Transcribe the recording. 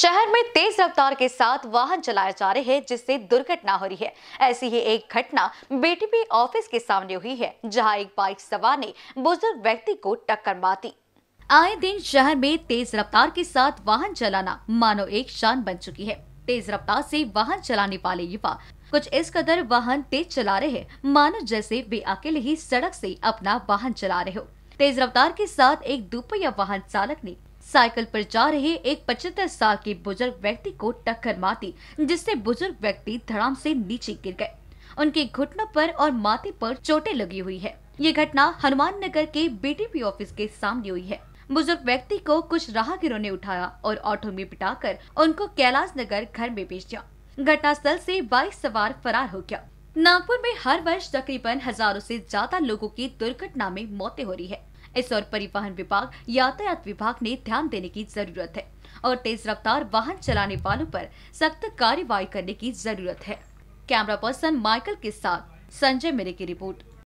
शहर में तेज रफ्तार के साथ वाहन चलाए जा रहे हैं जिससे दुर्घटना हो रही है ऐसी ही एक घटना बीटीपी ऑफिस के सामने हुई है जहां एक बाइक सवार ने बुजुर्ग व्यक्ति को टक्कर मार दी आए दिन शहर में तेज रफ्तार के साथ वाहन चलाना मानो एक शान बन चुकी है तेज रफ्तार से वाहन चलाने वाले युवा कुछ इस कदर वाहन तेज चला रहे हैं मानो जैसे वे अकेले ही सड़क से अपना वाहन चला रहे हो तेज रफ्तार के साथ एक दुपहिया वाहन चालक ने साइकिल पर जा रहे एक पचहत्तर साल के बुजुर्ग व्यक्ति को टक्कर मार दी जिससे बुजुर्ग व्यक्ति धड़ाम से नीचे गिर गए उनके घुटनों पर और माथे पर चोटें लगी हुई है ये घटना हनुमान नगर के बी ऑफिस के सामने हुई है बुजुर्ग व्यक्ति को कुछ राहगीरों ने उठाया और ऑटो में पिटाकर उनको कैलाश नगर घर में भेज दिया घटनास्थल से बाइक सवार फरार हो गया नागपुर में हर वर्ष तकरीबन हजारों से ज्यादा लोगों की दुर्घटना में मौतें हो रही है इस और परिवहन विभाग यातायात विभाग ने ध्यान देने की जरूरत है और तेज रफ्तार वाहन चलाने वालों पर सख्त कार्यवाही करने की जरूरत है कैमरा पर्सन माइकल के साथ संजय मेरे की रिपोर्ट